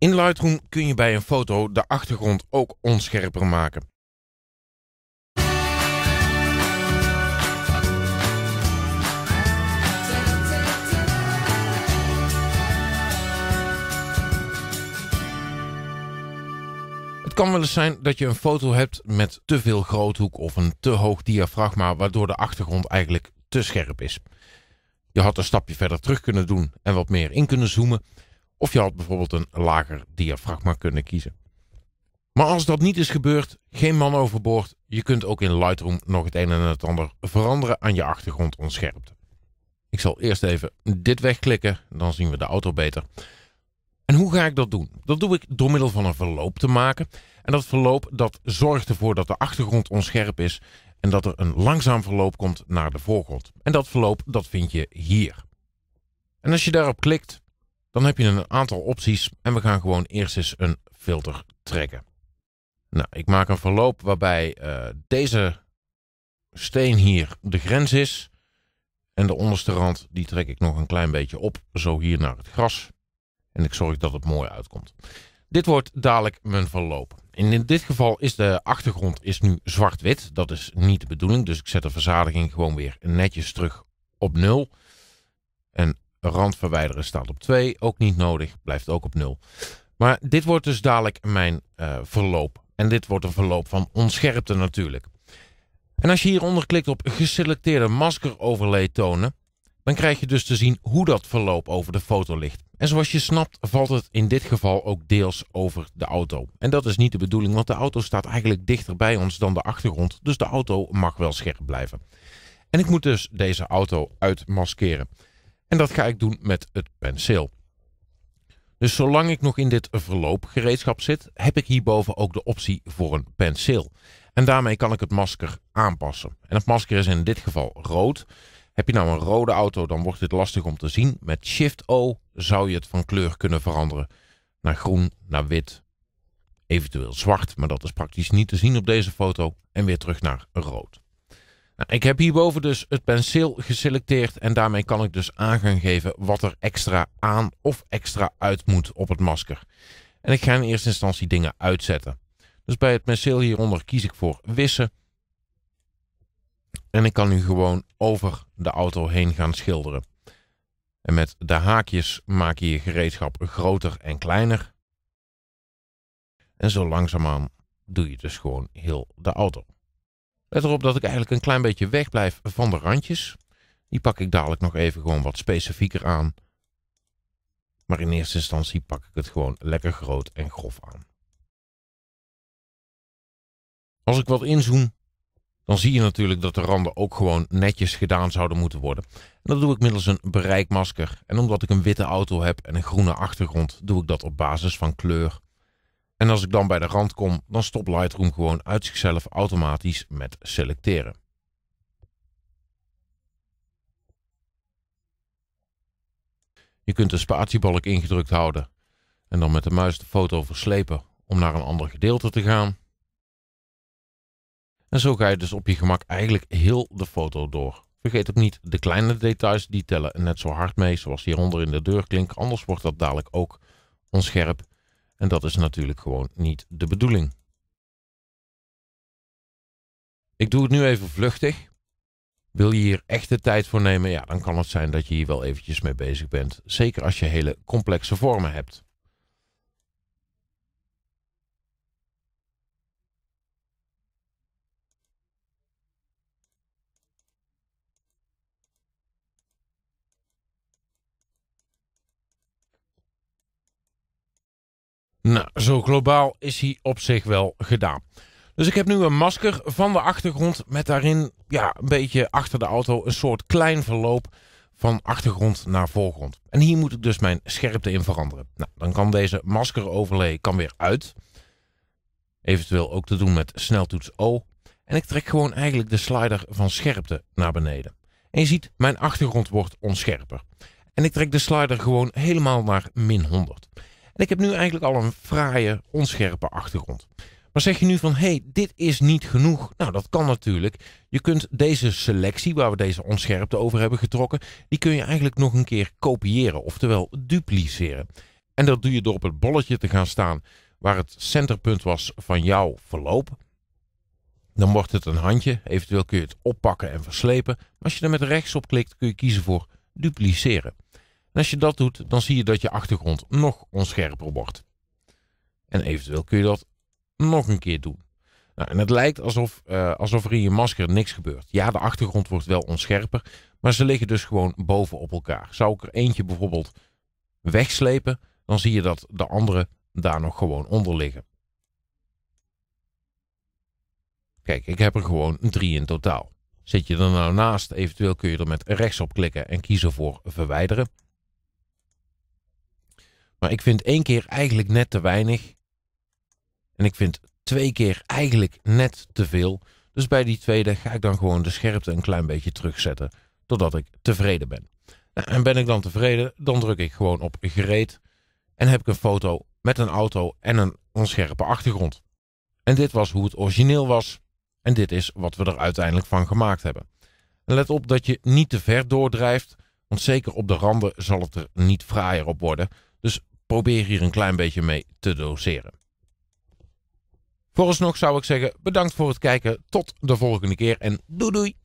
In Lightroom kun je bij een foto de achtergrond ook onscherper maken. Het kan wel eens zijn dat je een foto hebt met te veel groothoek of een te hoog diafragma, waardoor de achtergrond eigenlijk te scherp is. Je had een stapje verder terug kunnen doen en wat meer in kunnen zoomen, of je had bijvoorbeeld een lager diafragma kunnen kiezen. Maar als dat niet is gebeurd, geen man overboord. Je kunt ook in Lightroom nog het een en het ander veranderen aan je achtergrond onscherpte. Ik zal eerst even dit wegklikken, dan zien we de auto beter. En hoe ga ik dat doen? Dat doe ik door middel van een verloop te maken. En dat verloop dat zorgt ervoor dat de achtergrond onscherp is en dat er een langzaam verloop komt naar de voorgrond. En dat verloop dat vind je hier. En als je daarop klikt, dan heb je een aantal opties en we gaan gewoon eerst eens een filter trekken. Nou, ik maak een verloop waarbij eh, deze steen hier de grens is. En de onderste rand die trek ik nog een klein beetje op, zo hier naar het gras. En ik zorg dat het mooi uitkomt. Dit wordt dadelijk mijn verloop. in dit geval is de achtergrond is nu zwart-wit. Dat is niet de bedoeling, dus ik zet de verzadiging gewoon weer netjes terug op nul. En Rand verwijderen staat op 2, ook niet nodig, blijft ook op 0. Maar dit wordt dus dadelijk mijn eh, verloop. En dit wordt een verloop van onscherpte natuurlijk. En als je hieronder klikt op geselecteerde masker overlay tonen, dan krijg je dus te zien hoe dat verloop over de foto ligt. En zoals je snapt valt het in dit geval ook deels over de auto. En dat is niet de bedoeling, want de auto staat eigenlijk dichter bij ons dan de achtergrond. Dus de auto mag wel scherp blijven. En ik moet dus deze auto uitmaskeren. En dat ga ik doen met het penseel. Dus zolang ik nog in dit verloopgereedschap zit, heb ik hierboven ook de optie voor een penseel. En daarmee kan ik het masker aanpassen. En het masker is in dit geval rood. Heb je nou een rode auto, dan wordt dit lastig om te zien. Met Shift-O zou je het van kleur kunnen veranderen. Naar groen, naar wit, eventueel zwart. Maar dat is praktisch niet te zien op deze foto. En weer terug naar rood. Nou, ik heb hierboven dus het penseel geselecteerd en daarmee kan ik dus aangeven wat er extra aan of extra uit moet op het masker. En ik ga in eerste instantie dingen uitzetten. Dus bij het penseel hieronder kies ik voor wissen. En ik kan nu gewoon over de auto heen gaan schilderen. En met de haakjes maak je je gereedschap groter en kleiner. En zo langzaamaan doe je dus gewoon heel de auto. Let erop dat ik eigenlijk een klein beetje wegblijf van de randjes. Die pak ik dadelijk nog even gewoon wat specifieker aan. Maar in eerste instantie pak ik het gewoon lekker groot en grof aan. Als ik wat inzoom, dan zie je natuurlijk dat de randen ook gewoon netjes gedaan zouden moeten worden. En dat doe ik middels een bereikmasker. En omdat ik een witte auto heb en een groene achtergrond, doe ik dat op basis van kleur. En als ik dan bij de rand kom, dan stopt Lightroom gewoon uit zichzelf automatisch met selecteren. Je kunt de spatiebalk ingedrukt houden en dan met de muis de foto verslepen om naar een ander gedeelte te gaan. En zo ga je dus op je gemak eigenlijk heel de foto door. Vergeet ook niet de kleine details, die tellen net zo hard mee, zoals hieronder in de deurklink, anders wordt dat dadelijk ook onscherp en dat is natuurlijk gewoon niet de bedoeling. Ik doe het nu even vluchtig. Wil je hier echt de tijd voor nemen? Ja, dan kan het zijn dat je hier wel eventjes mee bezig bent. Zeker als je hele complexe vormen hebt. Nou, zo globaal is hij op zich wel gedaan. Dus ik heb nu een masker van de achtergrond met daarin ja, een beetje achter de auto een soort klein verloop van achtergrond naar voorgrond. En hier moet ik dus mijn scherpte in veranderen. Nou, dan kan deze masker overlay kan weer uit. Eventueel ook te doen met sneltoets O. En ik trek gewoon eigenlijk de slider van scherpte naar beneden. En je ziet, mijn achtergrond wordt onscherper. En ik trek de slider gewoon helemaal naar min 100 ik heb nu eigenlijk al een fraaie, onscherpe achtergrond. Maar zeg je nu van, hé, hey, dit is niet genoeg. Nou, dat kan natuurlijk. Je kunt deze selectie, waar we deze onscherpte over hebben getrokken, die kun je eigenlijk nog een keer kopiëren, oftewel dupliceren. En dat doe je door op het bolletje te gaan staan waar het centerpunt was van jouw verloop. Dan wordt het een handje, eventueel kun je het oppakken en verslepen. Maar als je er met rechts op klikt, kun je kiezen voor dupliceren. En als je dat doet, dan zie je dat je achtergrond nog onscherper wordt. En eventueel kun je dat nog een keer doen. Nou, en het lijkt alsof, eh, alsof er in je masker niks gebeurt. Ja, de achtergrond wordt wel onscherper, maar ze liggen dus gewoon boven op elkaar. Zou ik er eentje bijvoorbeeld wegslepen, dan zie je dat de andere daar nog gewoon onder liggen. Kijk, ik heb er gewoon drie in totaal. Zit je er nou naast, eventueel kun je er met rechtsop klikken en kiezen voor verwijderen. Maar ik vind één keer eigenlijk net te weinig. En ik vind twee keer eigenlijk net te veel. Dus bij die tweede ga ik dan gewoon de scherpte een klein beetje terugzetten. Totdat ik tevreden ben. Nou, en ben ik dan tevreden, dan druk ik gewoon op gereed. En heb ik een foto met een auto en een onscherpe achtergrond. En dit was hoe het origineel was. En dit is wat we er uiteindelijk van gemaakt hebben. En let op dat je niet te ver doordrijft. Want zeker op de randen zal het er niet fraaier op worden. Dus probeer hier een klein beetje mee te doseren. Vooralsnog zou ik zeggen bedankt voor het kijken. Tot de volgende keer en doei doei!